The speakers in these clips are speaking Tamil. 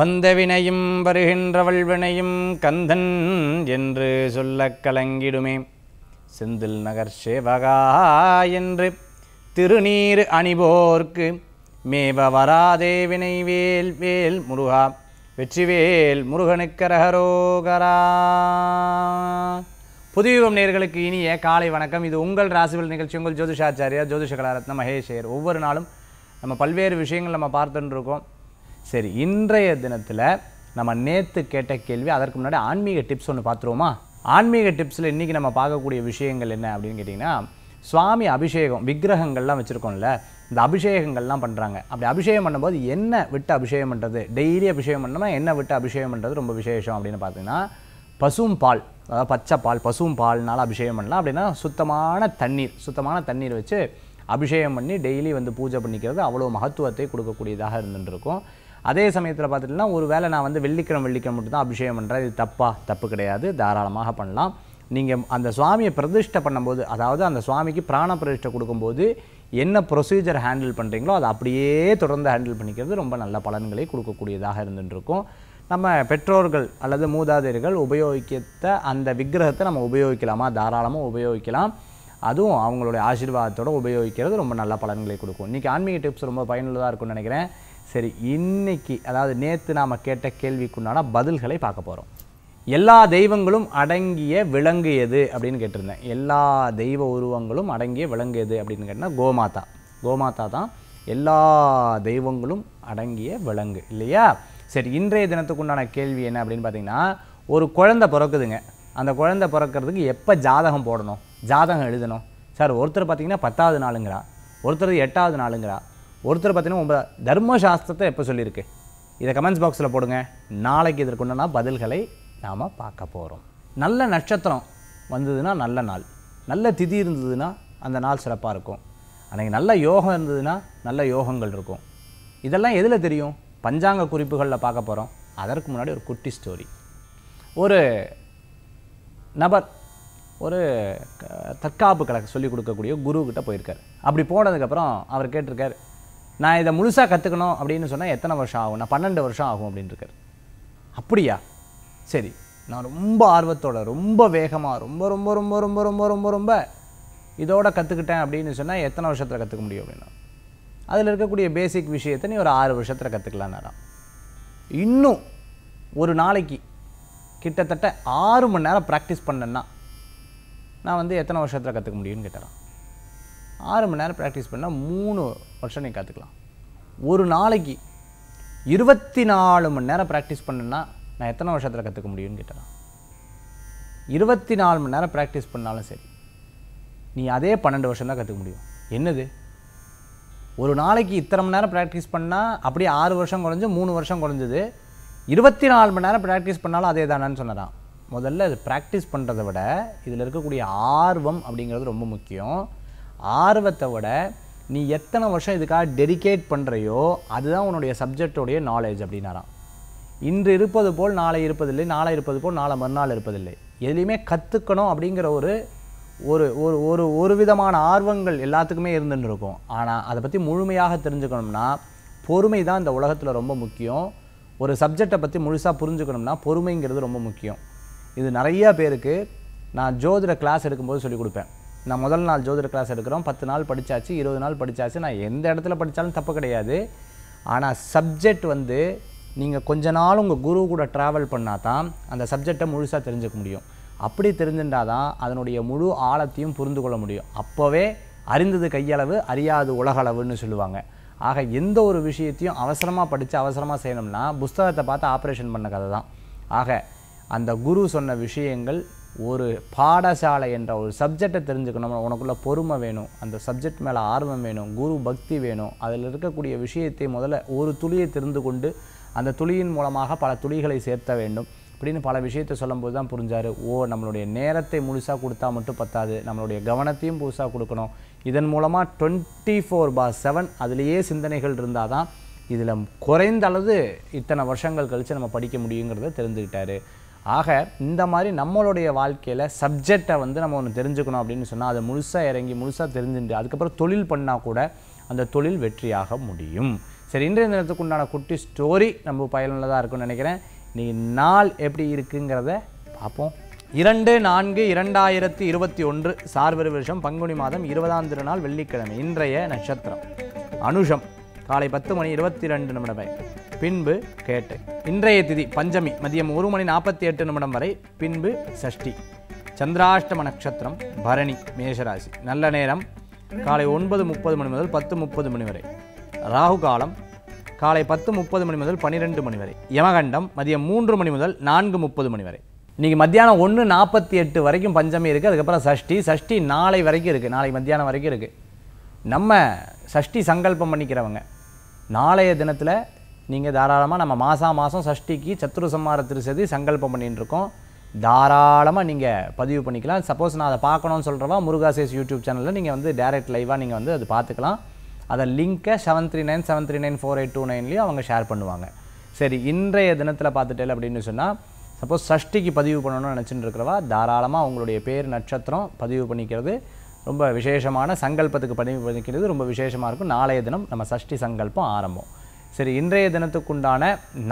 வந்த வினையும் வருகின்றவள் வினையும் கந்தன் என்று சொல்ல கலங்கிடுமே செந்தில் நகர் சேவகா என்று திருநீர் அணிபோர்க்கு மேவ வராதே வினை வேல் வேல் முருகா வெற்றிவேல் முருகனுக்கரகரோகரா புதுயுகம் நேர்களுக்கு இனிய காலை வணக்கம் இது உங்கள் ராசிபல் நிகழ்ச்சி உங்கள் ஜோதிஷாச்சாரியா ஜோதிஷ கலாரத்ன மகேஷ் ஒவ்வொரு நாளும் நம்ம பல்வேறு விஷயங்கள் நம்ம பார்த்துட்டு இருக்கோம் சரி இன்றைய தினத்தில் நம்ம நேற்று கேட்ட கேள்வி அதற்கு முன்னாடி ஆன்மீக டிப்ஸ் ஒன்று பார்த்துருவோமா ஆன்மீக டிப்ஸில் இன்றைக்கி நம்ம பார்க்கக்கூடிய விஷயங்கள் என்ன அப்படின்னு கேட்டிங்கன்னா சுவாமி அபிஷேகம் விக்கிரகங்கள்லாம் வச்சுருக்கோம்ல இந்த அபிஷேகங்கள்லாம் பண்ணுறாங்க அப்படி அபிஷேகம் பண்ணும்போது என்ன விட்டு அபிஷேகம் பண்ணுறது டெய்லி அபிஷேகம் பண்ணோம்னா என்ன விட்டு அபிஷேகம் பண்ணுறது ரொம்ப விசேஷம் அப்படின்னு பார்த்தீங்கன்னா பசும் பால் அதாவது பச்சை பால் பசும் பால்னால அபிஷேகம் பண்ணலாம் அப்படின்னா சுத்தமான தண்ணீர் சுத்தமான தண்ணீர் வச்சு அபிஷேகம் பண்ணி டெய்லி வந்து பூஜை பண்ணிக்கிறது அவ்வளோ மகத்துவத்தை கொடுக்கக்கூடியதாக இருந்துருக்கும் இருக்கும் அதே சமயத்தில் பார்த்துட்டுனா ஒரு வேளை நான் வந்து வெள்ளிக்கிழமை வெள்ளிக்கிழமை மட்டும் தான் அபிஷேகம் பண்ணுறேன் இது தப்பாக தப்பு கிடையாது தாராளமாக பண்ணலாம் நீங்கள் அந்த சுவாமியை பிரதிஷ்டை பண்ணும்போது அதாவது அந்த சுவாமிக்கு பிராண பிரதிஷ்டை கொடுக்கும்போது என்ன ப்ரொசீஜர் ஹேண்டில் பண்ணுறீங்களோ அதை அப்படியே தொடர்ந்து ஹேண்டில் பண்ணிக்கிறது ரொம்ப நல்ல பலன்களை கொடுக்கக்கூடியதாக இருந்துருக்கும் நம்ம பெற்றோர்கள் அல்லது மூதாதையர்கள் உபயோகித்த அந்த விக்கிரகத்தை நம்ம உபயோகிக்கலாமா தாராளமாக உபயோகிக்கலாம் அதுவும் அவங்களுடைய ஆசீர்வாதத்தோடு உபயோகிக்கிறது ரொம்ப நல்ல பலன்களை கொடுக்கும் இன்றைக்கி ஆன்மீக டிப்ஸ் ரொம்ப பயனுள்ளதாக இருக்கும்னு நினைக்கிறேன் சரி இன்னைக்கு அதாவது நேற்று நாம் கேட்ட கேள்விக்குண்டான பதில்களை பார்க்க போகிறோம் எல்லா தெய்வங்களும் அடங்கிய விலங்கு எது அப்படின்னு கேட்டிருந்தேன் எல்லா தெய்வ உருவங்களும் அடங்கிய விலங்கு எது அப்படின்னு கேட்டால் கோமாதா கோமாதா தான் எல்லா தெய்வங்களும் அடங்கிய விலங்கு இல்லையா சரி இன்றைய தினத்துக்குண்டான கேள்வி என்ன அப்படின்னு பார்த்தீங்கன்னா ஒரு குழந்தை பிறக்குதுங்க அந்த குழந்தை பிறக்கிறதுக்கு எப்போ ஜாதகம் போடணும் ஜாதகம் எழுதணும் சார் ஒருத்தர் பார்த்திங்கன்னா பத்தாவது நாளுங்கிறா ஒருத்தர் எட்டாவது நாளுங்கிறா ஒருத்தர் பார்த்தீங்கன்னா உங்கள் தர்மசாஸ்திரத்தை எப்போ சொல்லியிருக்கு இதை கமெண்ட்ஸ் பாக்ஸில் போடுங்க நாளைக்கு இதற்குண்டான பதில்களை நாம் பார்க்க போகிறோம் நல்ல நட்சத்திரம் வந்ததுன்னா நல்ல நாள் நல்ல திதி இருந்ததுன்னா அந்த நாள் சிறப்பாக இருக்கும் அன்றைக்கி நல்ல யோகம் இருந்ததுன்னா நல்ல யோகங்கள் இருக்கும் இதெல்லாம் எதில் தெரியும் பஞ்சாங்க குறிப்புகளில் பார்க்க போகிறோம் அதற்கு முன்னாடி ஒரு குட்டி ஸ்டோரி ஒரு நபர் ஒரு தற்காப்பு கணக்கு சொல்லிக் கொடுக்கக்கூடிய குருக்கிட்ட போயிருக்கார் அப்படி போனதுக்கப்புறம் அவர் கேட்டிருக்கார் நான் இதை முழுசாக கற்றுக்கணும் அப்படின்னு சொன்னால் எத்தனை வருஷம் ஆகும் நான் பன்னெண்டு வருஷம் ஆகும் அப்படின்னு அப்படியா சரி நான் ரொம்ப ஆர்வத்தோட ரொம்ப வேகமாக ரொம்ப ரொம்ப ரொம்ப ரொம்ப ரொம்ப ரொம்ப ரொம்ப இதோட கற்றுக்கிட்டேன் அப்படின்னு சொன்னால் எத்தனை வருஷத்தில் கற்றுக்க முடியும் அப்படின்னா அதில் இருக்கக்கூடிய பேசிக் விஷயத்தை நீ ஒரு ஆறு வருஷத்தில் நேரம் இன்னும் ஒரு நாளைக்கு கிட்டத்தட்ட ஆறு மணி நேரம் ப்ராக்டிஸ் பண்ணேன்னா நான் வந்து எத்தனை வருஷத்தில் கற்றுக்க முடியும்னு கேட்டேன் ஆறு மணி நேரம் ப்ராக்டிஸ் பண்ணால் மூணு வருஷம் நீ கற்றுக்கலாம் ஒரு நாளைக்கு இருபத்தி நாலு மணி நேரம் ப்ராக்டிஸ் பண்ணுன்னா நான் எத்தனை வருஷத்தில் கற்றுக்க முடியும்னு கேட்டேன் இருபத்தி நாலு மணி நேரம் ப்ராக்டிஸ் பண்ணாலும் சரி நீ அதே பன்னெண்டு வருஷம் தான் கற்றுக்க முடியும் என்னது ஒரு நாளைக்கு இத்தனை மணி நேரம் ப்ராக்டிஸ் பண்ணால் அப்படியே ஆறு வருஷம் குறைஞ்சி மூணு வருஷம் குறைஞ்சது இருபத்தி நாலு மணி நேரம் ப்ராக்டிஸ் பண்ணாலும் அதே தானான்னு சொன்னதான் முதல்ல இது ப்ராக்டிஸ் பண்ணுறதை விட இதில் இருக்கக்கூடிய ஆர்வம் அப்படிங்கிறது ரொம்ப முக்கியம் ஆர்வத்தை விட நீ எத்தனை வருஷம் இதுக்காக டெடிகேட் பண்ணுறையோ அதுதான் உன்னுடைய சப்ஜெக்டோடைய நாலேஜ் அப்படின்னாராம் இன்று இருப்பது போல் நாளை இருப்பதில்லை நாளை இருப்பது போல் நாளை மறுநாள் இருப்பதில்லை எதுலேயுமே கற்றுக்கணும் அப்படிங்கிற ஒரு ஒரு ஒரு ஒரு ஒரு விதமான ஆர்வங்கள் எல்லாத்துக்குமே இருந்துன்னு இருக்கும் ஆனால் அதை பற்றி முழுமையாக தெரிஞ்சுக்கணும்னா பொறுமை தான் இந்த உலகத்தில் ரொம்ப முக்கியம் ஒரு சப்ஜெக்டை பற்றி முழுசாக புரிஞ்சுக்கணும்னா பொறுமைங்கிறது ரொம்ப முக்கியம் இது நிறையா பேருக்கு நான் ஜோதிட கிளாஸ் எடுக்கும்போது சொல்லிக் கொடுப்பேன் நான் முதல் நாள் ஜோதிட கிளாஸ் எடுக்கிறோம் பத்து நாள் படித்தாச்சு இருபது நாள் படித்தாச்சு நான் எந்த இடத்துல படித்தாலும் தப்பு கிடையாது ஆனால் சப்ஜெக்ட் வந்து நீங்கள் கொஞ்ச நாள் உங்கள் குரு கூட ட்ராவல் பண்ணால் தான் அந்த சப்ஜெக்டை முழுசாக தெரிஞ்சுக்க முடியும் அப்படி தெரிஞ்சுட்டா தான் அதனுடைய முழு ஆழத்தையும் புரிந்து கொள்ள முடியும் அப்போவே அறிந்தது கையளவு அறியாது உலகளவுன்னு சொல்லுவாங்க ஆக எந்த ஒரு விஷயத்தையும் அவசரமாக படித்து அவசரமாக செய்யணும்னா புஸ்தகத்தை பார்த்து ஆப்ரேஷன் பண்ண கதை தான் ஆக அந்த குரு சொன்ன விஷயங்கள் ஒரு பாடசாலை என்ற ஒரு சப்ஜெக்டை தெரிஞ்சுக்கணும் உனக்குள்ளே பொறுமை வேணும் அந்த சப்ஜெக்ட் மேலே ஆர்வம் வேணும் குரு பக்தி வேணும் அதில் இருக்கக்கூடிய விஷயத்தை முதல்ல ஒரு துளியை தெரிந்து கொண்டு அந்த துளியின் மூலமாக பல துளிகளை சேர்த்த வேண்டும் அப்படின்னு பல விஷயத்தை சொல்லும்போது தான் புரிஞ்சார் ஓ நம்மளுடைய நேரத்தை முழுசாக கொடுத்தா மட்டும் பத்தாது நம்மளுடைய கவனத்தையும் புதுசாக கொடுக்கணும் இதன் மூலமாக டுவெண்ட்டி ஃபோர் பா செவன் அதிலேயே சிந்தனைகள் இருந்தால் தான் இதில் குறைந்த அளவு இத்தனை வருஷங்கள் கழித்து நம்ம படிக்க முடியுங்கிறத தெரிஞ்சுக்கிட்டாரு ஆக இந்த மாதிரி நம்மளுடைய வாழ்க்கையில் சப்ஜெக்டை வந்து நம்ம ஒன்று தெரிஞ்சுக்கணும் அப்படின்னு சொன்னால் அதை முழுசாக இறங்கி முழுசாக தெரிஞ்சுட்டு அதுக்கப்புறம் தொழில் பண்ணால் கூட அந்த தொழில் வெற்றியாக முடியும் சரி இன்றைய தினத்துக்கு உண்டான குட்டி ஸ்டோரி நம்ம பயனுள்ளதாக இருக்கும்னு நினைக்கிறேன் நீ நாள் எப்படி இருக்குங்கிறத பார்ப்போம் இரண்டு நான்கு இரண்டாயிரத்தி இருபத்தி ஒன்று சார்வரி வருஷம் பங்குனி மாதம் இருபதாம் திருநாள் வெள்ளிக்கிழமை இன்றைய நட்சத்திரம் அனுஷம் காலை பத்து மணி இருபத்தி ரெண்டு நிமிடம் வரை பின்பு கேட்டு இன்றைய திதி பஞ்சமி மதியம் ஒரு மணி நாற்பத்தி எட்டு நிமிடம் வரை பின்பு சஷ்டி சந்திராஷ்டம நட்சத்திரம் பரணி மேஷராசி நல்ல நேரம் காலை ஒன்பது முப்பது மணி முதல் பத்து முப்பது மணி வரை ராகு காலம் காலை பத்து முப்பது மணி முதல் பன்னிரெண்டு மணி வரை யமகண்டம் மதியம் மூன்று மணி முதல் நான்கு முப்பது மணி வரை இன்றைக்கி மத்தியானம் ஒன்று நாற்பத்தி எட்டு வரைக்கும் பஞ்சமி இருக்குது அதுக்கப்புறம் சஷ்டி சஷ்டி நாளை வரைக்கும் இருக்குது நாளை மத்தியானம் வரைக்கும் இருக்குது நம்ம சஷ்டி சங்கல்பம் பண்ணிக்கிறவங்க நாளைய தினத்தில் நீங்கள் தாராளமாக நம்ம மாதம் மாதம் சஷ்டிக்கு சத்துரு சம்மார திருசதி சங்கல்பம் பண்ணிகிட்டு இருக்கோம் தாராளமாக நீங்கள் பதிவு பண்ணிக்கலாம் சப்போஸ் நான் அதை பார்க்கணும்னு சொல்கிறவா முருகாசேஸ் யூடியூப் சேனலில் நீங்கள் வந்து டேரெக்ட் லைவாக நீங்கள் வந்து அது பார்த்துக்கலாம் அதை லிங்க்கை seven three nine seven three nine four eight two நைன்லேயும் அவங்க ஷேர் பண்ணுவாங்க சரி இன்றைய தினத்தில் பார்த்துட்டேன் அப்படின்னு சொன்னால் சப்போஸ் சஷ்டிக்கு பதிவு பண்ணணும்னு நினச்சிட்டு இருக்கிறவா தாராளமாக உங்களுடைய பேர் நட்சத்திரம் பதிவு பண்ணிக்கிறது ரொம்ப விசேஷமான சங்கல்பத்துக்கு பணி பதிக்கிறது ரொம்ப விசேஷமாக இருக்கும் நாளைய தினம் நம்ம சஷ்டி சங்கல்பம் ஆரம்பம் சரி இன்றைய தினத்துக்குண்டான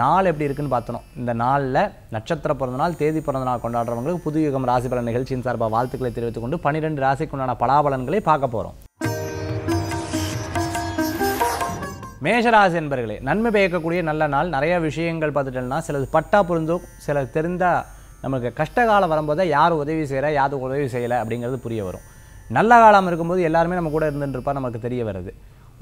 நாள் எப்படி இருக்குன்னு பார்த்தணும் இந்த நாளில் நட்சத்திர பிறந்தநாள் தேதி பிறந்தநாள் கொண்டாடுறவங்களுக்கு புது யுகம் ராசி பலன் நிகழ்ச்சியின் சார்பாக வாழ்த்துக்களை கொண்டு பன்னிரெண்டு ராசிக்குண்டான பலாபலன்களை பார்க்க போகிறோம் மேஷராசி என்பர்களே நன்மை பெய்யக்கூடிய நல்ல நாள் நிறைய விஷயங்கள் பார்த்துட்டோம்னா சிலது பட்டா புரிந்தும் சிலது தெரிந்தால் நமக்கு கஷ்டகாலம் வரும்போதே யார் உதவி செய்கிற யாருக்கு உதவி செய்யலை அப்படிங்கிறது புரிய வரும் நல்ல காலம் இருக்கும்போது எல்லாருமே நம்ம கூட இருந்துருப்பா நமக்கு தெரிய வருது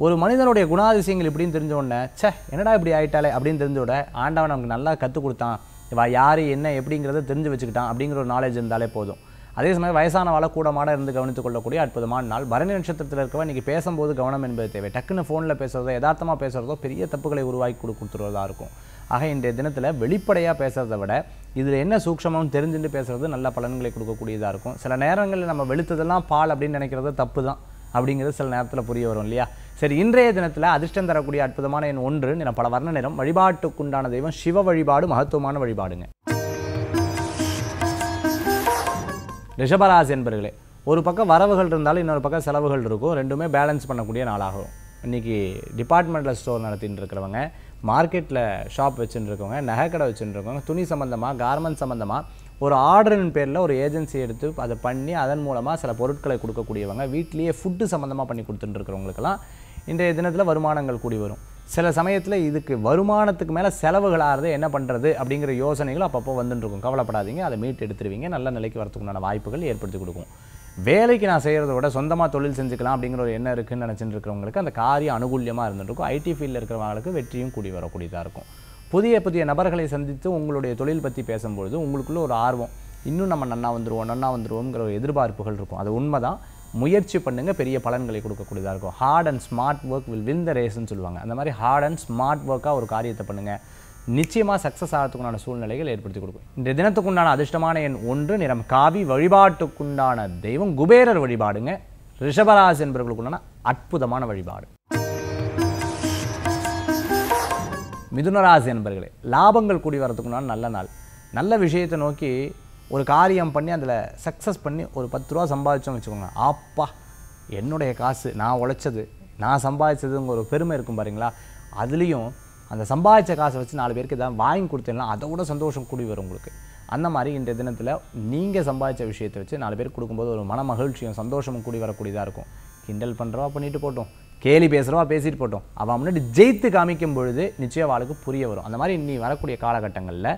ஒரு மனிதனுடைய குணாதிசயங்கள் இப்படின்னு தெரிஞ்ச உடனே சே என்னடா இப்படி ஆயிட்டாலே அப்படின்னு தெரிஞ்ச உடனே ஆண்டவன் நமக்கு நல்லா கற்றுக் கொடுத்தான் இவா யார் என்ன எப்படிங்கிறத தெரிஞ்சு வச்சுக்கிட்டான் அப்படிங்கிற ஒரு நாலேஜ் இருந்தாலே போதும் அதே சமயம் வயசானவாளை கூடமாட இருந்து கவனித்துக் கொள்ளக்கூடிய அற்புதமான நாள் பரணி நட்சத்திரத்தில் இருக்கவன் இன்றைக்கி பேசும்போது கவனம் என்பது தேவை டக்குன்னு ஃபோனில் பேசுகிறதோ யதார்த்தமாக பேசுகிறதோ பெரிய தப்புகளை உருவாக்கி கொடுத்துருவதாக இருக்கும் ஆக இன்றைய தினத்தில் வெளிப்படையாக பேசுகிறத விட இதில் என்ன சூக்ஷமும் தெரிஞ்சுட்டு பேசுகிறது நல்ல பலன்களை கொடுக்கக்கூடியதாக இருக்கும் சில நேரங்களில் நம்ம வெளுத்ததெல்லாம் பால் அப்படின்னு நினைக்கிறது தப்பு தான் அப்படிங்கிறது சில நேரத்தில் புரிய வரும் இல்லையா சரி இன்றைய தினத்தில் அதிர்ஷ்டம் தரக்கூடிய அற்புதமான என் ஒன்று நிறம் பல வர்ண நேரம் வழிபாட்டுக்குண்டான தெய்வம் சிவ வழிபாடு மகத்துவமான வழிபாடுங்க ரிஷபராசி என்பர்களே ஒரு பக்கம் வரவுகள் இருந்தாலும் இன்னொரு பக்கம் செலவுகள் இருக்கும் ரெண்டுமே பேலன்ஸ் பண்ணக்கூடிய நாளாகும் இன்றைக்கி டிபார்ட்மெண்டல் ஸ்டோர் நடத்தின்னு இருக்கிறவங்க மார்க்கெட்டில் ஷாப் வச்சுருக்கவங்க இருக்கவங்க நகைக்கடை வச்சுன்னு இருக்கவங்க துணி சம்மந்தமாக கார்மெண்ட் சம்மந்தமாக ஒரு ஆர்டரின் பேரில் ஒரு ஏஜென்சி எடுத்து அதை பண்ணி அதன் மூலமாக சில பொருட்களை கொடுக்கக்கூடியவங்க வீட்லேயே ஃபுட்டு சம்மந்தமாக பண்ணி கொடுத்துட்டுருக்கிறவங்களுக்கெல்லாம் இன்றைய தினத்தில் வருமானங்கள் கூடி வரும் சில சமயத்தில் இதுக்கு வருமானத்துக்கு மேலே செலவுகளாகிறது என்ன பண்ணுறது அப்படிங்கிற யோசனைகள் அப்பப்போ வந்துட்டுருக்கும் கவலைப்படாதீங்க அதை மீட்டு எடுத்துருவீங்க நல்ல நிலைக்கு வரத்துக்குண்டான வாய்ப்புகள் ஏற்படுத்தி கொடுக்கும் வேலைக்கு நான் செய்கிறத விட சொந்தமாக தொழில் செஞ்சுக்கலாம் அப்படிங்கிற ஒரு எண்ணம் இருக்குன்னு நினச்சிட்டு இருக்கிறவங்களுக்கு அந்த காரியம் அனுகூலியமாக இருந்துருக்கும் ஐடி ஃபீல்டில் இருக்கிறவங்களுக்கு வெற்றியும் கூடி வரக்கூடியதாக இருக்கும் புதிய புதிய நபர்களை சந்தித்து உங்களுடைய தொழில் பற்றி பேசும்பொழுது உங்களுக்குள்ளே ஒரு ஆர்வம் இன்னும் நம்ம நன்னா வந்துடுவோம் நன்னா வந்துடுவோங்கிற ஒரு எதிர்பார்ப்புகள் இருக்கும் அது உண்மை தான் முயற்சி பண்ணுங்கள் பெரிய பலன்களை கொடுக்கக்கூடியதாக இருக்கும் hard and smart work will win the ரேஸ்ன்னு சொல்லுவாங்க அந்த மாதிரி ஹார்ட் அண்ட் ஸ்மார்ட் ஒர்க்காக ஒரு காரியத்தை பண்ணுங்கள் நிச்சயமாக சக்ஸஸ் ஆகிறதுக்குண்டான சூழ்நிலைகள் ஏற்படுத்தி கொடுக்கும் இந்த தினத்துக்குண்டான அதிர்ஷ்டமான எண் ஒன்று நிறம் காவி வழிபாட்டுக்குண்டான தெய்வம் குபேரர் வழிபாடுங்க ரிஷபராசி என்பவர்களுக்குண்டான அற்புதமான வழிபாடு மிதுனராசி என்பர்களே லாபங்கள் கூடி வரதுக்குண்டான நல்ல நாள் நல்ல விஷயத்தை நோக்கி ஒரு காரியம் பண்ணி அதில் சக்ஸஸ் பண்ணி ஒரு பத்து ரூபா சம்பாதிச்சோம்னு வச்சுக்கோங்க ஆப்பா என்னுடைய காசு நான் உழைச்சது நான் சம்பாதிச்சதுங்கிற ஒரு பெருமை இருக்கும் பாருங்களா அதுலேயும் அந்த சம்பாதிச்ச காசை வச்சு நாலு பேருக்கு தான் வாங்கி கொடுத்தேன்னா அதை விட சந்தோஷம் கூடி வரும் உங்களுக்கு அந்த மாதிரி இன்றைய தினத்தில் நீங்கள் சம்பாதிச்ச விஷயத்தை வச்சு நாலு பேர் கொடுக்கும்போது ஒரு மன மகிழ்ச்சியும் சந்தோஷமும் கூடி வரக்கூடியதாக இருக்கும் கிண்டல் பண்ணுறவா பண்ணிட்டு போட்டோம் கேலி பேசுகிறவா பேசிட்டு போட்டோம் அவன் முன்னாடி ஜெயித்து காமிக்கும் பொழுது நிச்சயம் அவளுக்கு புரிய வரும் அந்த மாதிரி நீ வரக்கூடிய காலகட்டங்களில்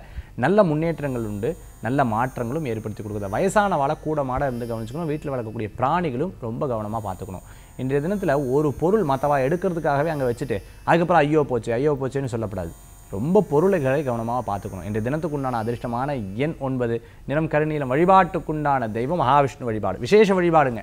நல்ல முன்னேற்றங்கள் உண்டு நல்ல மாற்றங்களும் ஏற்படுத்தி கொடுக்குது வயசானவாளை கூட மாட இருந்து கவனிச்சுக்கணும் வீட்டில் வளர்க்கக்கூடிய பிராணிகளும் ரொம்ப கவனமாக பார்த்துக்கணும் இன்றைய தினத்தில் ஒரு பொருள் மற்றவா எடுக்கிறதுக்காகவே அங்கே வச்சுட்டு அதுக்கப்புறம் ஐயோ போச்சு ஐயோ போச்சுன்னு சொல்லப்படாது ரொம்ப பொருளைகளை கவனமாக பார்த்துக்கணும் இன்றைய தினத்துக்கு உண்டான அதிர்ஷ்டமான எண் ஒன்பது நிறம் கருணீலம் வழிபாட்டுக்குண்டான தெய்வம் மகாவிஷ்ணு வழிபாடு விசேஷ வழிபாடுங்க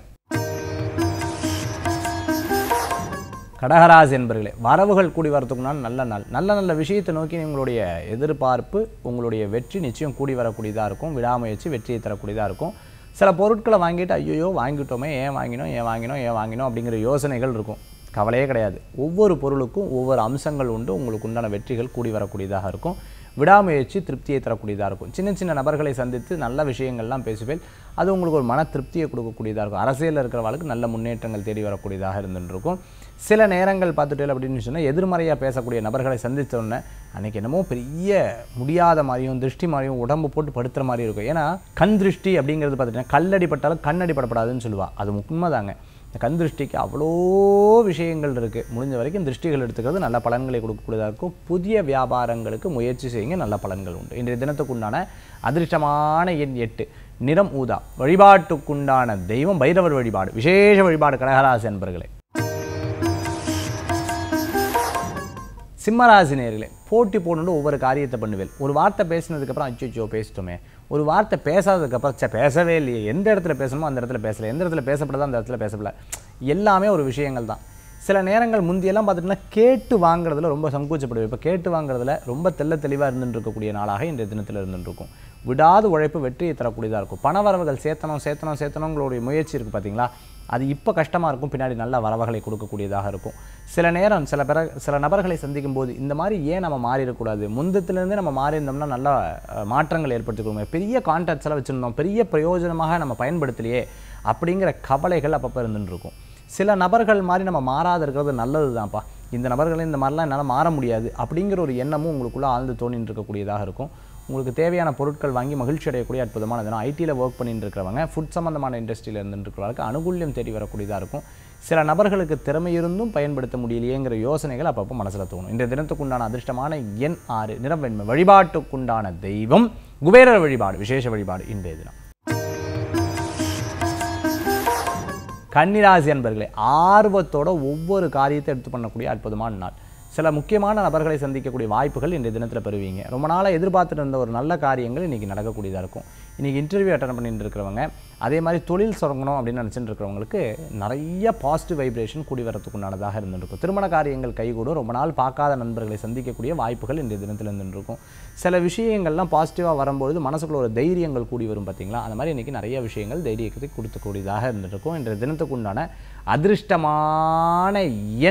கடகராசி என்பர்களே வரவுகள் கூடி வரத்துக்கு நாள் நல்ல நாள் நல்ல நல்ல விஷயத்தை நோக்கி உங்களுடைய எதிர்பார்ப்பு உங்களுடைய வெற்றி நிச்சயம் கூடி வரக்கூடியதாக இருக்கும் விடாமுயற்சி வெற்றியை தரக்கூடியதாக இருக்கும் சில பொருட்களை வாங்கிட்டு ஐயோ வாங்கிட்டோமே ஏன் வாங்கினோம் ஏன் வாங்கினோம் ஏன் வாங்கினோம் அப்படிங்கிற யோசனைகள் இருக்கும் கவலையே கிடையாது ஒவ்வொரு பொருளுக்கும் ஒவ்வொரு அம்சங்கள் உண்டு உங்களுக்கு உண்டான வெற்றிகள் கூடி வரக்கூடியதாக இருக்கும் விடாமுயற்சி திருப்தியை தரக்கூடியதாக இருக்கும் சின்ன சின்ன நபர்களை சந்தித்து நல்ல விஷயங்கள்லாம் பேசுவேன் அது உங்களுக்கு ஒரு மன திருப்தியை கொடுக்கக்கூடியதாக இருக்கும் அரசியலில் இருக்கிறவர்களுக்கு நல்ல முன்னேற்றங்கள் தேடி வரக்கூடியதாக இருந்துருக்கும் சில நேரங்கள் பார்த்துட்டு அப்படின்னு சொன்னால் எதிர்மறையாக பேசக்கூடிய நபர்களை சந்தித்தோடனே அன்றைக்கி என்னமோ பெரிய முடியாத மாதிரியும் திருஷ்டி மாதிரியும் உடம்பு போட்டு படுத்துகிற மாதிரி இருக்கும் ஏன்னா கண் திருஷ்டி அப்படிங்கிறது பார்த்துட்டிங்கன்னா கல்லடிப்பட்டாலும் கண்ணடிப்படப்படாதுன்னு சொல்லுவாள் அது உண்மைதாங்க இந்த கண் திருஷ்டிக்கு அவ்வளோ விஷயங்கள் இருக்குது முடிஞ்ச வரைக்கும் திருஷ்டிகள் எடுத்துக்கிறது நல்ல பலன்களை கொடுக்கக்கூடியதாக இருக்கும் புதிய வியாபாரங்களுக்கு முயற்சி செய்யுங்க நல்ல பலன்கள் உண்டு இன்றைய தினத்துக்கு உண்டான அதிர்ஷ்டமான எண் எட்டு நிறம் ஊதா வழிபாட்டுக்குண்டான தெய்வம் பைரவர் வழிபாடு விசேஷ வழிபாடு கடகராசி என்பர்களே சிம்மராசி நேர்களே போட்டி போடணுன்னு ஒவ்வொரு காரியத்தை பண்ணுவேன் ஒரு வார்த்தை பேசினதுக்கப்புறம் அச்சோ பேசிட்டோமே ஒரு வார்த்தை பேசாததுக்கப்புறம் சே பேசவே இல்லையே எந்த இடத்துல பேசணுமோ அந்த இடத்துல பேசலை எந்த இடத்துல பேசப்படாத அந்த இடத்துல பேசப்படல எல்லாமே ஒரு விஷயங்கள் தான் சில நேரங்கள் முந்தியெல்லாம் பார்த்துட்டுனா கேட்டு வாங்குறதுல ரொம்ப சங்கூச்சப்படுவேன் இப்போ கேட்டு வாங்குறதுல ரொம்ப தெல்ல தெளிவாக இருந்துருக்கக்கூடிய நாளாக இன்றைய தினத்தில் இருந்துருக்கும் விடாது உழைப்பு வெற்றியை தரக்கூடியதாக இருக்கும் பணவரவுகள் சேத்தனம் சேத்தனம் சேத்தனங்களுடைய முயற்சி இருக்குது பார்த்தீங்களா அது இப்போ கஷ்டமாக இருக்கும் பின்னாடி நல்ல வரவுகளை கொடுக்கக்கூடியதாக இருக்கும் சில நேரம் சில பிற சில நபர்களை சந்திக்கும் போது இந்த மாதிரி ஏன் நம்ம மாறிடக்கூடாது முந்தத்துலேருந்து நம்ம மாறி இருந்தோம்னா நல்ல மாற்றங்கள் ஏற்படுத்திக்கணும் பெரிய கான்டாக்ட்ஸ் எல்லாம் வச்சுருந்தோம் பெரிய பிரயோஜனமாக நம்ம பயன்படுத்தலையே அப்படிங்கிற கவலைகள் அப்பப்போ இருந்துட்டுருக்கும் சில நபர்கள் மாதிரி நம்ம மாறாத இருக்கிறது நல்லது தான்ப்பா இந்த நபர்கள் இந்த மாதிரிலாம் என்னால் மாற முடியாது அப்படிங்கிற ஒரு எண்ணமும் உங்களுக்குள்ளே ஆழ்ந்து தோணின்னு இருக்கக்கூடியதாக இருக்கும் உங்களுக்கு தேவையான பொருட்கள் வாங்கி மகிழ்ச்சி அடையக்கூடிய அற்புதமான தினம் ஐடியில் ஒர்க் பண்ணிட்டு இருக்கிறவங்க ஃபுட் சம்மந்தமான இண்டஸ்ட்ரியில் இருந்துருக்கிறவங்களுக்கு அனுகூல்யம் தேடி வரக்கூடியதாக இருக்கும் சில நபர்களுக்கு திறமை இருந்தும் பயன்படுத்த முடியலையேங்கிற யோசனைகள் அப்பப்போ மனசில் தோணும் இந்த தினத்துக்குண்டான அதிர்ஷ்டமான எண் ஆறு நிறம் வழிபாட்டுக்குண்டான தெய்வம் குபேரர் வழிபாடு விசேஷ வழிபாடு இன்றைய தினம் கன்னிராசி அன்பர்களே ஆர்வத்தோட ஒவ்வொரு காரியத்தை எடுத்து பண்ணக்கூடிய அற்புதமான நாள் சில முக்கியமான நபர்களை சந்திக்கக்கூடிய வாய்ப்புகள் இன்றைய தினத்தில் பெறுவீங்க ரொம்ப நாளாக எதிர்பார்த்துட்டு இருந்த ஒரு நல்ல காரியங்கள் இன்றைக்கி நடக்கக்கூடியதாக இருக்கும் இன்றைக்கி இன்டர்வியூ அட்டன் பண்ணிட்டு இருக்கிறவங்க அதே மாதிரி தொழில் சுரங்கணும் அப்படின்னு நினச்சிட்டு இருக்கிறவங்களுக்கு நிறைய பாசிட்டிவ் வைப்ரேஷன் கூடி வரத்துக்குண்டானதாக இருந்துருக்கும் திருமண காரியங்கள் கைகூடும் ரொம்ப நாள் பார்க்காத நண்பர்களை சந்திக்கக்கூடிய வாய்ப்புகள் இன்றைய தினத்தில் இருந்துருக்கும் சில விஷயங்கள்லாம் பாசிட்டிவாக வரும்பொழுது மனசுக்குள்ள ஒரு தைரியங்கள் கூடி வரும் பார்த்திங்களா அந்த மாதிரி இன்றைக்கி நிறைய விஷயங்கள் தைரியத்தை கொடுத்துக்கூடியதாக இருந்துருக்கும் இன்றைய தினத்துக்கு உண்டான அதிர்ஷ்டமான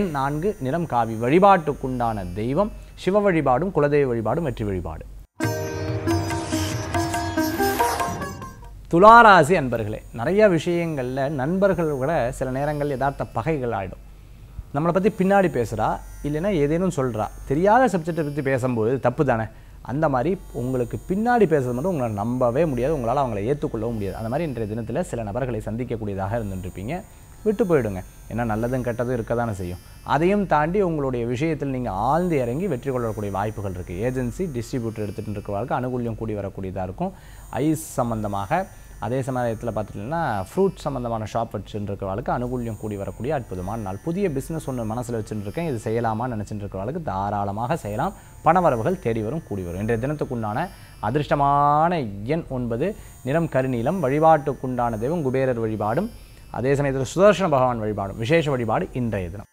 எண் நான்கு நிறம் காவி வழிபாட்டுக்குண்டான தெய்வம் சிவ வழிபாடும் குலதெய்வ வழிபாடும் வெற்றி வழிபாடு துளாராசி அன்பர்களே நிறைய விஷயங்களில் நண்பர்கள் கூட சில நேரங்கள் யதார்த்த பகைகள் ஆகிடும் நம்மளை பற்றி பின்னாடி பேசுகிறா இல்லைன்னா ஏதேனும் சொல்கிறா தெரியாத சப்ஜெக்டை பற்றி பேசும்போது தப்பு தானே அந்த மாதிரி உங்களுக்கு பின்னாடி பேசுறது மட்டும் உங்களை நம்பவே முடியாது உங்களால் அவங்கள ஏற்றுக்கொள்ளவும் முடியாது அந்த மாதிரி இன்றைய தினத்தில் சில நபர்களை சந்திக்கக்கூடியதாக இருந்துட்டுருப்பீங்க விட்டு போயிடுங்க ஏன்னா நல்லதும் கெட்டதும் இருக்க தானே செய்யும் அதையும் தாண்டி உங்களுடைய விஷயத்தில் நீங்கள் ஆழ்ந்து இறங்கி வெற்றி கொள்ளக்கூடிய வாய்ப்புகள் இருக்குது ஏஜென்சி டிஸ்ட்ரிபியூட்டர் எடுத்துகிட்டு இருக்கிறவர்களுக்கு அனுகூலியம் கூடி வரக்கூடியதாக இருக்கும் ஐஸ் சம்மந்தமாக அதே சமயத்தில் பார்த்துட்டிங்கன்னா ஃப்ரூட் சம்மந்தமான ஷாப் வச்சுட்டு இருக்கிறவளுக்கு அனுகூலியம் கூடி வரக்கூடிய அற்புதமான நாள் புதிய பிஸ்னஸ் ஒன்று மனசில் வச்சுட்டு இருக்கேன் இது செய்யலாமா நினச்சிட்டு இருக்கிறவளுக்கு தாராளமாக செய்யலாம் பணவரவுகள் தேடி வரும் கூடி வரும் இன்றைய தினத்துக்குண்டான அதிர்ஷ்டமான எண் ஒன்பது நிறம் கருநீளம் வழிபாட்டுக்குண்டான தெய்வம் குபேரர் வழிபாடும் அதே சமயத்தில் சுதர்ஷன பகவான் வழிபாடும் விசேஷ வழிபாடு இன்றைய தினம்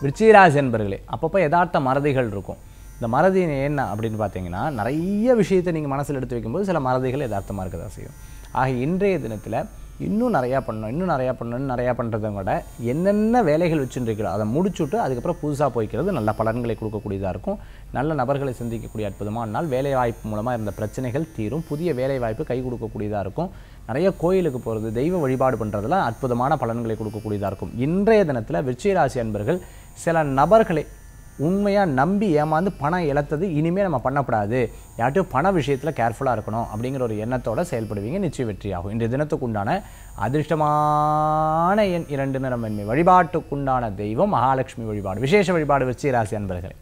விருச்சிராசி என்பர்களே அப்பப்போ யதார்த்த மறதிகள் இருக்கும் இந்த மறதி என்ன அப்படின்னு பார்த்தீங்கன்னா நிறைய விஷயத்தை நீங்கள் மனசில் எடுத்து வைக்கும்போது சில மறதிகள் யதார்த்தமாக இருக்க தான் செய்யும் ஆக இன்றைய தினத்தில் இன்னும் நிறையா பண்ணணும் இன்னும் நிறையா பண்ணணும்னு நிறையா பண்ணுறதை விட என்னென்ன வேலைகள் வச்சுருக்கிறோம் அதை முடிச்சுட்டு அதுக்கப்புறம் புதுசாக போய்க்கிறது நல்ல பலன்களை கொடுக்கக்கூடியதாக இருக்கும் நல்ல நபர்களை சந்திக்கக்கூடிய அற்புதமானால் வேலைவாய்ப்பு மூலமாக இருந்த பிரச்சனைகள் தீரும் புதிய வேலைவாய்ப்பு கை கொடுக்கக்கூடியதாக இருக்கும் நிறைய கோயிலுக்கு போகிறது தெய்வ வழிபாடு பண்ணுறதுல அற்புதமான பலன்களை கொடுக்கக்கூடியதாக இருக்கும் இன்றைய தினத்தில் ராசி அன்பர்கள் சில நபர்களை உண்மையாக நம்பி ஏமாந்து பணம் இழத்தது இனிமேல் நம்ம பண்ணக்கூடாது யார்ட்டும் பண விஷயத்தில் கேர்ஃபுல்லாக இருக்கணும் அப்படிங்கிற ஒரு எண்ணத்தோடு செயல்படுவீங்க நிச்சய வெற்றியாகும் இன்றைய தினத்துக்கு உண்டான அதிர்ஷ்டமான என் இரண்டு நிறம் எண்மை வழிபாட்டுக்குண்டான தெய்வம் மகாலட்சுமி வழிபாடு விசேஷ வழிபாடு வெற்றிராசி அன்பர்களே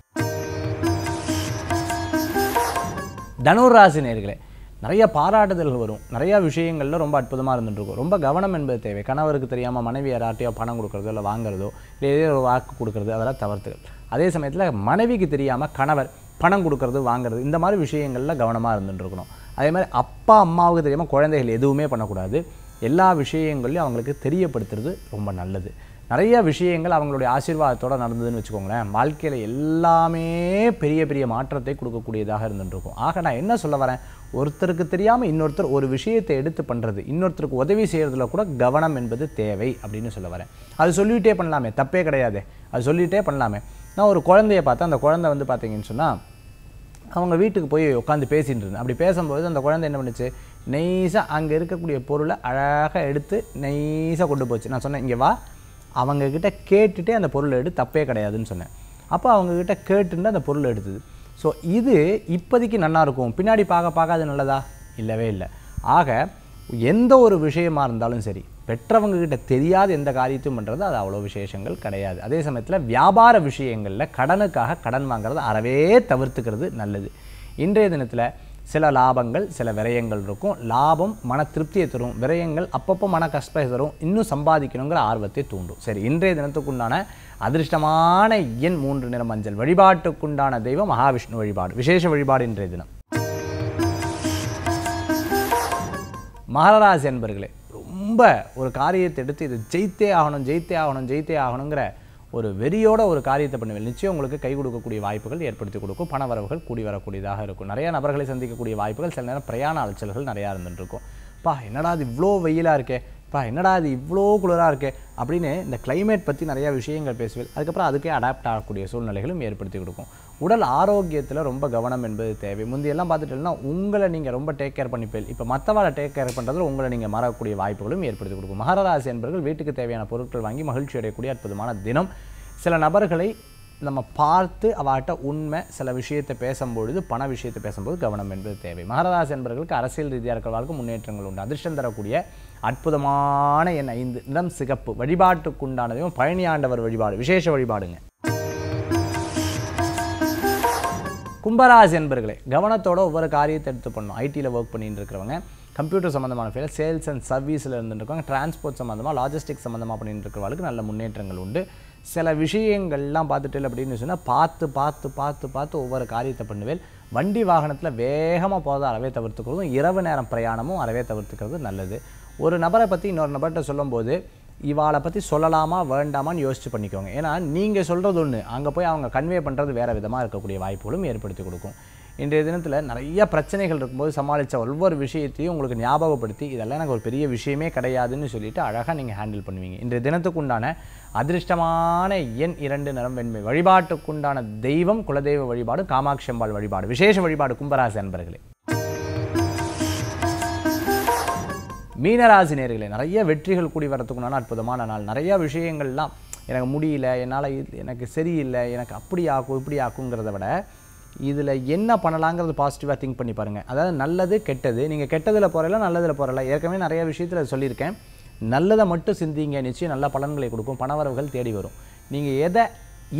ராசி நேர்களே நிறைய பாராட்டுதல்கள் வரும் நிறையா விஷயங்களில் ரொம்ப அற்புதமாக இருந்துட்டுருக்கும் ரொம்ப கவனம் என்பது தேவை கணவருக்கு தெரியாமல் மனைவி யார்ட்டையோ பணம் கொடுக்குறதோ இல்லை வாங்குறதோ இல்லை ஏதோ ஒரு வாக்கு கொடுக்குறது அதெல்லாம் தவிர்த்துகள் அதே சமயத்தில் மனைவிக்கு தெரியாமல் கணவர் பணம் கொடுக்கறது வாங்குறது இந்த மாதிரி விஷயங்களில் கவனமாக இருந்துட்டுருக்கணும் அதே மாதிரி அப்பா அம்மாவுக்கு தெரியாமல் குழந்தைகள் எதுவுமே பண்ணக்கூடாது எல்லா விஷயங்கள்லையும் அவங்களுக்கு தெரியப்படுத்துறது ரொம்ப நல்லது நிறைய விஷயங்கள் அவங்களுடைய ஆசீர்வாதத்தோடு நடந்ததுன்னு வச்சுக்கோங்களேன் வாழ்க்கையில் எல்லாமே பெரிய பெரிய மாற்றத்தை கொடுக்கக்கூடியதாக இருக்கும் ஆக நான் என்ன சொல்ல வரேன் ஒருத்தருக்கு தெரியாமல் இன்னொருத்தர் ஒரு விஷயத்தை எடுத்து பண்ணுறது இன்னொருத்தருக்கு உதவி செய்கிறதுல கூட கவனம் என்பது தேவை அப்படின்னு சொல்ல வரேன் அது சொல்லிகிட்டே பண்ணலாமே தப்பே கிடையாது அது சொல்லிகிட்டே பண்ணலாமே நான் ஒரு குழந்தைய பார்த்தேன் அந்த குழந்தை வந்து பார்த்தீங்கன்னு சொன்னால் அவங்க வீட்டுக்கு போய் உட்காந்து பேசிகிட்டு இருந்தேன் அப்படி பேசும்போது அந்த குழந்தை என்ன பண்ணுச்சு நைஸாக அங்கே இருக்கக்கூடிய பொருளை அழகாக எடுத்து நைஸாக கொண்டு போச்சு நான் சொன்னேன் இங்கே வா அவங்கக்கிட்ட கேட்டுகிட்டே அந்த பொருளை எடுத்து தப்பே கிடையாதுன்னு சொன்னேன் அப்போ அவங்கக்கிட்ட கேட்டுட்டு அந்த பொருளை எடுத்தது ஸோ இது இப்போதைக்கு நல்லாயிருக்கும் பின்னாடி பார்க்க பார்க்க அது நல்லதா இல்லவே இல்லை ஆக எந்த ஒரு விஷயமாக இருந்தாலும் சரி பெற்றவங்கக்கிட்ட தெரியாத எந்த காரியத்தையும் பண்ணுறது அது அவ்வளோ விசேஷங்கள் கிடையாது அதே சமயத்தில் வியாபார விஷயங்களில் கடனுக்காக கடன் வாங்குறது அறவே தவிர்த்துக்கிறது நல்லது இன்றைய தினத்தில் சில லாபங்கள் சில விரயங்கள் இருக்கும் லாபம் மன திருப்தியை தரும் விரயங்கள் அப்பப்போ மன கஷ்டத்தை தரும் இன்னும் சம்பாதிக்கணுங்கிற ஆர்வத்தை தூண்டும் சரி இன்றைய தினத்துக்குண்டான அதிர்ஷ்டமான எண் மூன்று நிற மஞ்சள் வழிபாட்டுக்குண்டான தெய்வம் மகாவிஷ்ணு வழிபாடு விசேஷ வழிபாடு இன்றைய தினம் மகராசி என்பர்களே ரொம்ப ஒரு காரியத்தை எடுத்து இது ஜெயித்தே ஆகணும் ஜெயித்தே ஆகணும் ஜெயித்தே ஆகணுங்கிற ஒரு வெறியோட ஒரு காரியத்தை பண்ணுவேன் நிச்சயம் உங்களுக்கு கை கொடுக்கக்கூடிய வாய்ப்புகள் ஏற்படுத்தி கொடுக்கும் பண வரவுகள் கூடி வரக்கூடியதாக இருக்கும் நிறையா நபர்களை சந்திக்கக்கூடிய வாய்ப்புகள் சில நேரம் பிரயாண அலைச்சல்கள் நிறையா இருந்துருக்கும் பா என்னடா அது இவ்வளோ வெயிலாக இருக்கே பா என்னடா அது இவ்வளோ குளிராக இருக்கே அப்படின்னு இந்த கிளைமேட் பற்றி நிறையா விஷயங்கள் பேசுவேன் அதுக்கப்புறம் அதுக்கே அடாப்ட் ஆகக்கூடிய சூழ்நிலைகளும் ஏற்படுத்தி கொடுக்கும் உடல் ஆரோக்கியத்தில் ரொம்ப கவனம் என்பது தேவை முந்தையெல்லாம் பார்த்துட்டீங்கன்னா உங்களை நீங்கள் ரொம்ப டேக் கேர் பண்ணிப்பீள் இப்போ மற்றவாளை டேக் கேர் பண்ணுறதுல உங்களை நீங்கள் மறக்கக்கூடிய வாய்ப்புகளும் ஏற்படுத்தி கொடுக்கும் மகராசி என்பவர்கள் வீட்டுக்கு தேவையான பொருட்கள் வாங்கி மகிழ்ச்சி அடையக்கூடிய அற்புதமான தினம் சில நபர்களை நம்ம பார்த்து அவாட்ட உண்மை சில விஷயத்தை பேசும்பொழுது பண விஷயத்தை பேசும்போது கவனம் என்பது தேவை மகராசி என்பர்களுக்கு அரசியல் ரீதியாக இருக்கிறவர்களுக்கு முன்னேற்றங்கள் உண்டு அதிர்ஷ்டம் தரக்கூடிய அற்புதமான என் ஐந்து நிறம் சிகப்பு வழிபாட்டுக்குண்டானதையும் பழனியாண்டவர் வழிபாடு விசேஷ வழிபாடுங்க கும்பராஜ் என்பர்களே கவனத்தோட ஒவ்வொரு காரியத்தை எடுத்து பண்ணணும் ஐடியில் ஒர்க் பண்ணிட்டு இருக்கிறவங்க கம்ப்யூட்டர் சம்மந்தமான ஃபீல்ட் சேல்ஸ் அண்ட் சர்வீஸில் இருந்துருக்காங்க டிரான்ஸ்போர்ட் சம்மந்தமாக லாஜிஸ்டிக் சம்மந்தமாக பண்ணிட்டு இருக்கிறவங்களுக்கு நல்ல முன்னேற்றங்கள் உண்டு சில விஷயங்கள்லாம் பார்த்துட்டு அப்படின்னு சொன்னால் பார்த்து பார்த்து பார்த்து பார்த்து ஒவ்வொரு காரியத்தை பண்ணுவேன் வண்டி வாகனத்தில் வேகமாக போகிறத அறவே தவிர்த்துக்கிறதும் இரவு நேரம் பிரயாணமும் அறவே தவிர்த்துக்கிறது நல்லது ஒரு நபரை பற்றி இன்னொரு நபர்கிட்ட சொல்லும்போது இவாளை பற்றி சொல்லலாமா வேண்டாமான்னு யோசிச்சு பண்ணிக்கோங்க ஏன்னா நீங்கள் சொல்கிறது ஒன்று அங்கே போய் அவங்க கன்வே பண்ணுறது வேறு விதமாக இருக்கக்கூடிய வாய்ப்புகளும் ஏற்படுத்தி கொடுக்கும் இன்றைய தினத்தில் நிறைய பிரச்சனைகள் இருக்கும்போது சமாளித்த ஒவ்வொரு விஷயத்தையும் உங்களுக்கு ஞாபகப்படுத்தி இதெல்லாம் எனக்கு ஒரு பெரிய விஷயமே கிடையாதுன்னு சொல்லிவிட்டு அழகாக நீங்கள் ஹேண்டில் பண்ணுவீங்க இன்றைய தினத்துக்கு உண்டான அதிர்ஷ்டமான எண் இரண்டு நிறம் வெண்மை வழிபாட்டுக்குண்டான தெய்வம் குலதெய்வ வழிபாடு காமாட்சி அம்பாள் வழிபாடு விசேஷ வழிபாடு கும்பராசி அன்பர்களே மீனராசி நேர்களை நிறைய வெற்றிகள் கூடி வரத்துக்குனால அற்புதமான நாள் நிறையா விஷயங்கள்லாம் எனக்கு முடியல என்னால் எனக்கு சரியில்லை எனக்கு அப்படி ஆக்கும் இப்படி ஆக்குங்கிறத விட இதில் என்ன பண்ணலாங்கிறது பாசிட்டிவாக திங்க் பண்ணி பாருங்கள் அதாவது நல்லது கெட்டது நீங்கள் கெட்டதில் போகிறல நல்லதில் போகிறல ஏற்கனவே நிறைய விஷயத்தில் சொல்லியிருக்கேன் நல்லதை மட்டும் சிந்திங்க நிச்சயம் நல்ல பலன்களை கொடுக்கும் பணவரவுகள் தேடி வரும் நீங்கள் எதை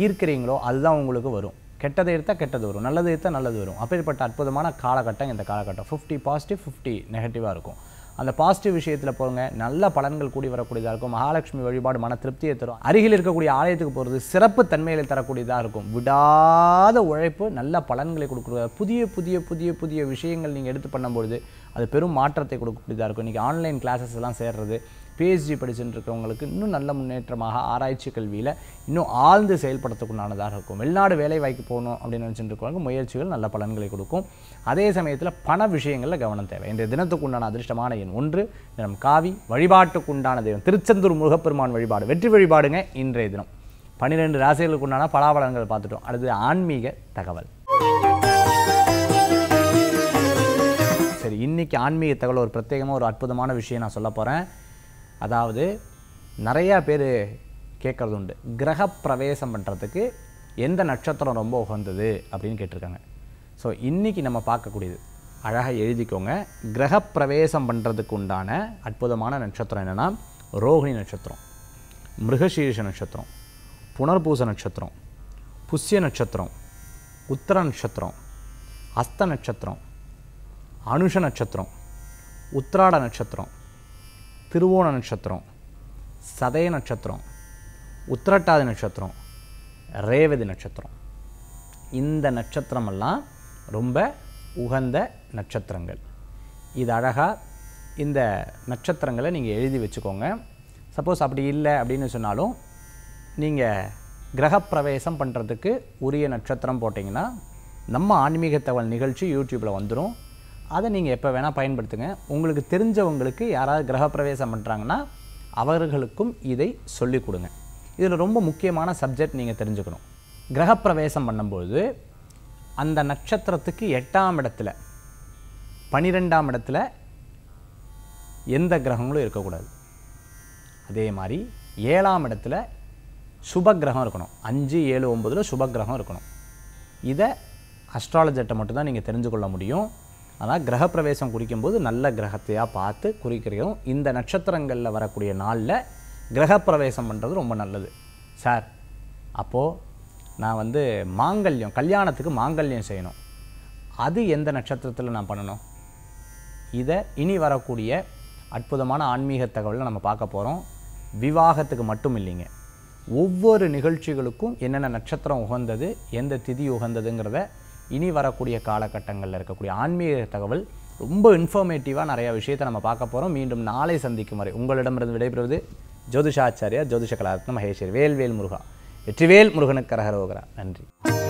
ஈர்க்கிறீங்களோ அதுதான் உங்களுக்கு வரும் கெட்டதை எடுத்தால் கெட்டது வரும் நல்லது எடுத்தால் நல்லது வரும் அப்படிப்பட்ட அற்புதமான காலகட்டம் இந்த காலகட்டம் ஃபிஃப்டி பாசிட்டிவ் ஃபிஃப்டி நெகட்டிவாக இருக்கும் அந்த பாசிட்டிவ் விஷயத்தில் போங்க நல்ல பலன்கள் கூடி வரக்கூடியதாக இருக்கும் மகாலட்சுமி வழிபாடு மன திருப்தியை தரும் அருகில் இருக்கக்கூடிய ஆலயத்துக்கு போகிறது சிறப்பு தன்மையில் தரக்கூடியதாக இருக்கும் விடாத உழைப்பு நல்ல பலன்களை கொடுக்குறது புதிய புதிய புதிய புதிய விஷயங்கள் நீங்கள் எடுத்து பண்ணும்பொழுது அது பெரும் மாற்றத்தை கொடுக்கக்கூடியதாக இருக்கும் இன்றைக்கி ஆன்லைன் கிளாஸஸ் எல்லாம் சேர்றது பிஹெச்டி படிச்சுட்டு இருக்கிறவங்களுக்கு இன்னும் நல்ல முன்னேற்றமாக ஆராய்ச்சி கல்வியில் இன்னும் ஆழ்ந்து செயல்படுத்தக்குண்டானதாக இருக்கும் வெளிநாடு வேலை வாய்க்கு போகணும் அப்படின்னு நினச்சிட்டு இருக்கிறவங்க முயற்சிகள் நல்ல பலன்களை கொடுக்கும் அதே சமயத்தில் பண விஷயங்களில் கவனம் தேவை இன்றைய தினத்துக்கு உண்டான அதிர்ஷ்டமான எண் ஒன்று தினம் காவி வழிபாட்டுக்கு உண்டான தெய்வம் திருச்செந்தூர் முருகப்பெருமான் வழிபாடு வெற்றி வழிபாடுங்க இன்றைய தினம் பன்னிரெண்டு ராசிகளுக்கு உண்டான பலாபலங்கள் பார்த்துட்டோம் அடுத்து ஆன்மீக தகவல் சரி இன்றைக்கி ஆன்மீக தகவல் ஒரு பிரத்யேகமாக ஒரு அற்புதமான விஷயம் நான் சொல்ல போகிறேன் அதாவது நிறையா பேர் கேட்குறது உண்டு கிரக பிரவேசம் பண்ணுறதுக்கு எந்த நட்சத்திரம் ரொம்ப உகந்தது அப்படின்னு கேட்டிருக்காங்க ஸோ இன்றைக்கி நம்ம பார்க்கக்கூடியது அழகாக எழுதிக்கோங்க கிரக பிரவேசம் பண்ணுறதுக்கு உண்டான அற்புதமான நட்சத்திரம் என்னென்னா ரோஹிணி நட்சத்திரம் மிருகசீர்ஷ நட்சத்திரம் புனர்பூச நட்சத்திரம் புஷ்ய நட்சத்திரம் உத்தர நட்சத்திரம் அஸ்த நட்சத்திரம் அனுஷ நட்சத்திரம் உத்ராட நட்சத்திரம் திருவோண நட்சத்திரம் சதய நட்சத்திரம் உத்திரட்டாதி நட்சத்திரம் ரேவதி நட்சத்திரம் இந்த நட்சத்திரமெல்லாம் ரொம்ப உகந்த நட்சத்திரங்கள் இது அழகாக இந்த நட்சத்திரங்களை நீங்கள் எழுதி வச்சுக்கோங்க சப்போஸ் அப்படி இல்லை அப்படின்னு சொன்னாலும் நீங்கள் கிரகப்பிரவேசம் பண்ணுறதுக்கு உரிய நட்சத்திரம் போட்டிங்கன்னா நம்ம ஆன்மீக தகவல் நிகழ்ச்சி யூடியூப்பில் வந்துடும் அதை நீங்கள் எப்போ வேணால் பயன்படுத்துங்க உங்களுக்கு தெரிஞ்சவங்களுக்கு யாராவது கிரகப்பிரவேசம் பண்ணுறாங்கன்னா அவர்களுக்கும் இதை சொல்லிக் கொடுங்க இதில் ரொம்ப முக்கியமான சப்ஜெக்ட் நீங்கள் தெரிஞ்சுக்கணும் கிரகப்பிரவேசம் பண்ணும்போது அந்த நட்சத்திரத்துக்கு எட்டாம் இடத்துல பனிரெண்டாம் இடத்துல எந்த கிரகங்களும் இருக்கக்கூடாது அதே மாதிரி ஏழாம் இடத்துல சுப கிரகம் இருக்கணும் அஞ்சு ஏழு ஒம்பதில் சுப கிரகம் இருக்கணும் இதை அஸ்ட்ராலஜர்கிட்ட மட்டும்தான் நீங்கள் தெரிஞ்சு கொள்ள முடியும் ஆனால் கிரகப்பிரவேசம் குறிக்கும்போது நல்ல கிரகத்தையாக பார்த்து குறிக்கிறோம் இந்த நட்சத்திரங்களில் வரக்கூடிய நாளில் கிரகப்பிரவேசம் பண்ணுறது ரொம்ப நல்லது சார் அப்போது நான் வந்து மாங்கல்யம் கல்யாணத்துக்கு மாங்கல்யம் செய்யணும் அது எந்த நட்சத்திரத்தில் நான் பண்ணணும் இதை இனி வரக்கூடிய அற்புதமான ஆன்மீக தகவலை நம்ம பார்க்க போகிறோம் விவாகத்துக்கு மட்டும் இல்லைங்க ஒவ்வொரு நிகழ்ச்சிகளுக்கும் என்னென்ன நட்சத்திரம் உகந்தது எந்த திதி உகந்ததுங்கிறத இனி வரக்கூடிய காலகட்டங்களில் இருக்கக்கூடிய ஆன்மீக தகவல் ரொம்ப இன்ஃபர்மேட்டிவாக நிறையா விஷயத்தை நம்ம பார்க்க போகிறோம் மீண்டும் நாளை சந்திக்கும் வரை உங்களிடமிருந்து விடைபெறுவது ஜோதிஷாச்சாரியா ஜோதிஷ கலாரத்ன மகேஸ்வர் வேல்வேல் முருகா வெற்றிவேல் முருகனுக்கு கரகரோகரா நன்றி